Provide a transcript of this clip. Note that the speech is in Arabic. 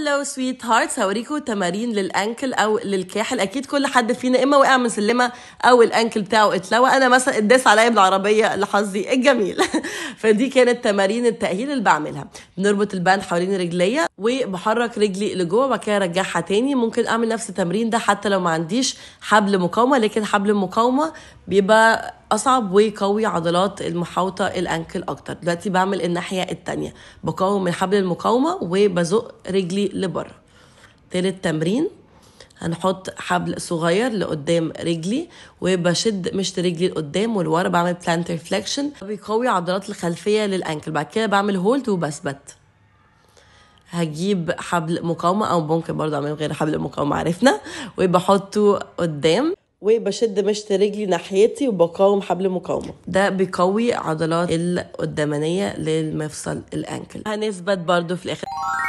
هلو سويت هارتس هوريكم تمارين للانكل او للكاحل اكيد كل حد فينا اما وقع من سلمه او الانكل بتاعه اتلوى انا مثلا اتداس عليا بالعربيه لحظي الجميل فدي كانت تمارين التاهيل اللي بعملها بنربط الباند حوالين رجليا وبحرك رجلي لجوه وبعد كده ارجعها تاني ممكن اعمل نفس التمرين ده حتى لو ما عنديش حبل مقاومه لكن حبل المقاومه بيبقى اصعب ويقوي عضلات المحاوطه الانكل اكتر دلوقتي بعمل الناحيه التانية بقاوم من حبل المقاومه وبزق رجلي لبره تالت تمرين هنحط حبل صغير لقدام رجلي وبشد مشط رجلي لقدام ولورا بعمل بلانتر فليكشن بيقوي عضلات الخلفيه للانكل بعد كده بعمل هولد وبثبت هجيب حبل مقاومة أو ممكن برضه أعمل غير حبل مقاومه عرفنا وبحطه قدام وبشد مشط رجلي ناحيتي وبقاوم حبل مقاومه ده بيقوي عضلات القدمانية للمفصل الانكل هنثبت برضو في الاخر